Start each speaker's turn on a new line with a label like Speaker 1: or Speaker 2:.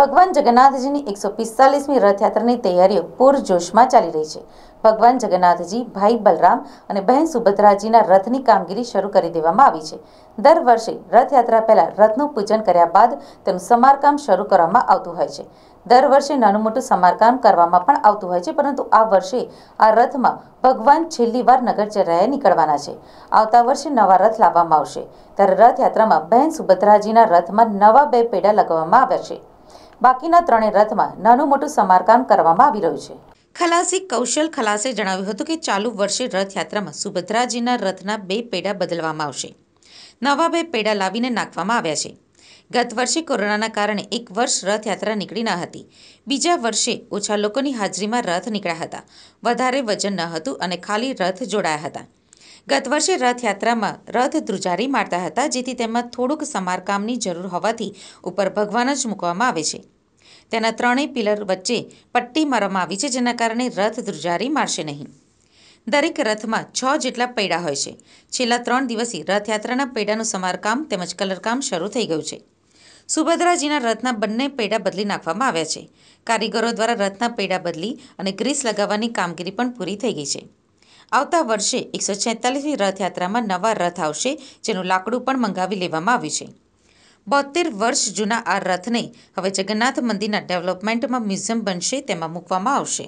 Speaker 1: ભગવાન જગન્નાથજીની એકસો પિસ્તાલીસમી રથયાત્રાની તૈયારીઓ પૂરજોશમાં ચાલી રહી છે ભગવાન જગન્નાથજી ભાઈ બલરામ અને બહેન સુભદ્રાજીના રથની કામગીરી શરૂ કરી દેવામાં આવી છે દર વર્ષે રથયાત્રા પહેલાં રથનું પૂજન કર્યા બાદ તેનું સમારકામ શરૂ કરવામાં આવતું હોય છે દર વર્ષે નાનું મોટું સમારકામ કરવામાં પણ આવતું હોય છે પરંતુ આ વર્ષે આ રથમાં ભગવાન છેલ્લી વાર નગરચર્યાએ નીકળવાના છે આવતા વર્ષે નવા રથ લાવવામાં આવશે ત્યારે રથયાત્રામાં બહેન સુભદ્રાજીના રથમાં નવા બે પેડા લગાવવામાં આવ્યા છે બાકીના ત્રણેય રથમાં નાનું મોટું સમારકામ કરવામાં આવી રહ્યું છે ખલાસી કૌશલ ખલાસે જણાવ્યું હતું કે ચાલુ વર્ષે રથયાત્રામાં સુભદ્રાજીના રથના બે પેડા બદલવામાં આવશે નવા બે પેડા લાવીને નાખવામાં આવ્યા છે ગત વર્ષે કોરોનાના કારણે એક વર્ષ રથયાત્રા નીકળી ન હતી બીજા વર્ષે ઓછા લોકોની હાજરીમાં રથ નીકળ્યા હતા વધારે વજન ન હતું અને ખાલી રથ જોડાયા હતા ગત વર્ષે રથયાત્રામાં રથ ધ્રુજારી મારતા હતા જેથી તેમાં થોડુંક સમારકામની જરૂર હોવાથી ઉપર ભગવાન જ મૂકવામાં આવે છે તેના ત્રણેય પિલર વચ્ચે પટ્ટી મારવામાં આવી છે જેના કારણે રથ ધ્રુજારી મારશે નહીં દરેક રથમાં છ જેટલા પૈડા હોય છે છેલ્લા ત્રણ દિવસથી રથયાત્રાના પૈડાનું સમારકામ તેમજ કલરકામ શરૂ થઈ ગયું છે સુભદ્રાજીના રથના બંને પૈડા બદલી નાખવામાં આવ્યા છે કારીગરો દ્વારા રથના પૈડા બદલી અને ગ્રીસ લગાવવાની કામગીરી પણ પૂરી થઈ ગઈ છે આવતા વર્ષે એકસો છેતાલીસમી રથયાત્રામાં નવા રથ આવશે જેનું લાકડું પણ મંગાવી લેવામાં આવ્યું છે બોતેર વર્ષ જૂના આ રથને હવે જગન્નાથ મંદિરના ડેવલપમેન્ટમાં મ્યુઝિયમ બનશે તેમાં મૂકવામાં આવશે